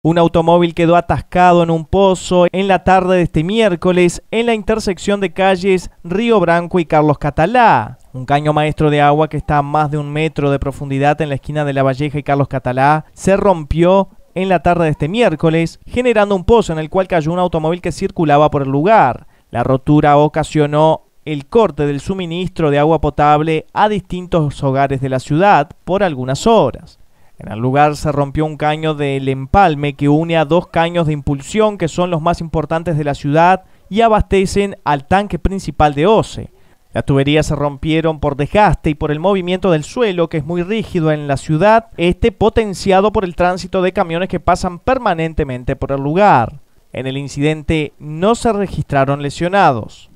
Un automóvil quedó atascado en un pozo en la tarde de este miércoles en la intersección de calles Río Branco y Carlos Catalá. Un caño maestro de agua que está a más de un metro de profundidad en la esquina de La Valleja y Carlos Catalá se rompió en la tarde de este miércoles, generando un pozo en el cual cayó un automóvil que circulaba por el lugar. La rotura ocasionó el corte del suministro de agua potable a distintos hogares de la ciudad por algunas horas. En el lugar se rompió un caño del empalme que une a dos caños de impulsión que son los más importantes de la ciudad y abastecen al tanque principal de OCE. Las tuberías se rompieron por desgaste y por el movimiento del suelo, que es muy rígido en la ciudad, este potenciado por el tránsito de camiones que pasan permanentemente por el lugar. En el incidente no se registraron lesionados.